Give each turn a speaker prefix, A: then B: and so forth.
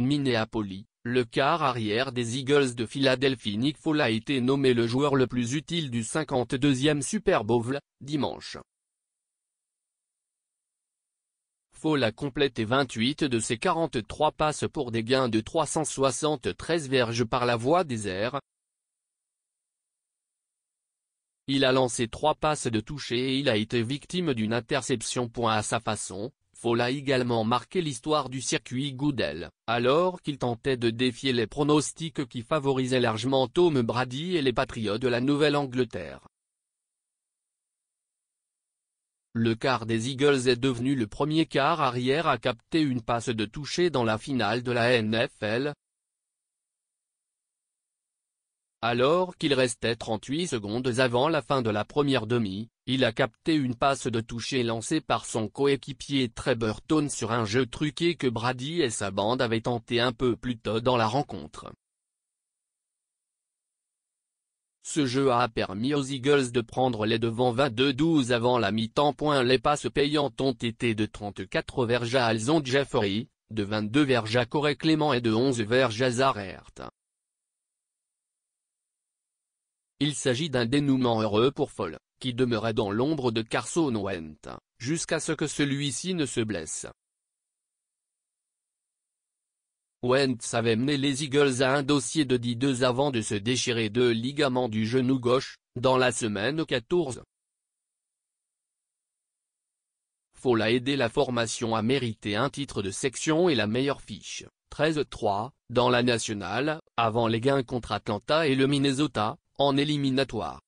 A: Minneapolis, le quart arrière des Eagles de Philadelphie Nick Foles a été nommé le joueur le plus utile du 52e Super Bowl, dimanche. Foles a complété 28 de ses 43 passes pour des gains de 373 verges par la voie des airs, il a lancé trois passes de toucher et il a été victime d'une interception. point À sa façon, Foll a également marqué l'histoire du circuit Goodell, alors qu'il tentait de défier les pronostics qui favorisaient largement Tom Brady et les Patriotes de la Nouvelle-Angleterre. Le quart des Eagles est devenu le premier quart arrière à capter une passe de toucher dans la finale de la NFL. Alors qu'il restait 38 secondes avant la fin de la première demi, il a capté une passe de toucher lancée par son coéquipier Trevor Tone sur un jeu truqué que Brady et sa bande avaient tenté un peu plus tôt dans la rencontre. Ce jeu a permis aux Eagles de prendre les devants 22-12 avant la mi-temps. Les passes payantes ont été de 34 vers à Alzon Jeffery, de 22 vers à Clément et de 11 vers à Hert. Il s'agit d'un dénouement heureux pour Foll, qui demeurait dans l'ombre de Carson Wentz, jusqu'à ce que celui-ci ne se blesse. Wentz avait mené les Eagles à un dossier de 10-2 avant de se déchirer deux ligaments du genou gauche, dans la semaine 14. Faut a aider la formation à mériter un titre de section et la meilleure fiche, 13-3, dans la nationale, avant les gains contre Atlanta et le Minnesota, en éliminatoire.